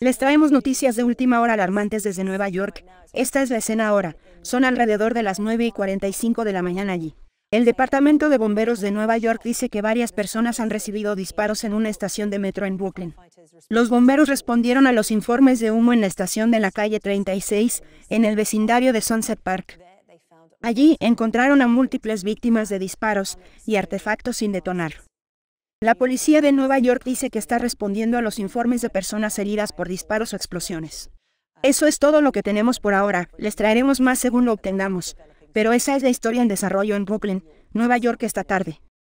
Les traemos noticias de última hora alarmantes desde Nueva York. Esta es la escena ahora. Son alrededor de las 9 y 45 de la mañana allí. El Departamento de Bomberos de Nueva York dice que varias personas han recibido disparos en una estación de metro en Brooklyn. Los bomberos respondieron a los informes de humo en la estación de la calle 36, en el vecindario de Sunset Park. Allí encontraron a múltiples víctimas de disparos y artefactos sin detonar. La policía de Nueva York dice que está respondiendo a los informes de personas heridas por disparos o explosiones. Eso es todo lo que tenemos por ahora, les traeremos más según lo obtengamos, pero esa es la historia en desarrollo en Brooklyn, Nueva York esta tarde.